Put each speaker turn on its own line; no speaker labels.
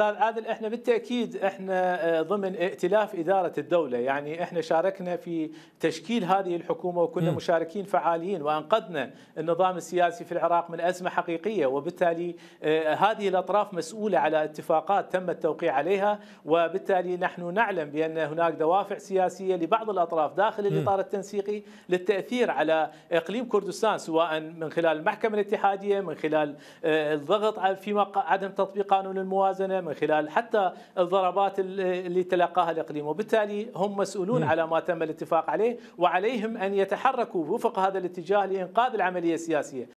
استاذ عادل احنا بالتاكيد احنا آه، ضمن ائتلاف اداره الدوله يعني احنا شاركنا في تشكيل هذه الحكومه وكنا م. مشاركين فعاليين وانقذنا النظام السياسي في العراق من ازمه حقيقيه وبالتالي آه، هذه الاطراف مسؤوله على اتفاقات تم التوقيع عليها وبالتالي نحن نعلم بان هناك دوافع سياسيه لبعض الاطراف داخل الاطار التنسيقي للتاثير على اقليم كردستان سواء من خلال المحكمه الاتحاديه من خلال آه، الضغط فيما عدم تطبيق قانون الموازنه من خلال حتى الضربات اللي تلقاها الإقليم وبالتالي هم مسؤولون على ما تم الاتفاق عليه وعليهم أن يتحركوا وفق هذا الاتجاه لإنقاذ العملية السياسية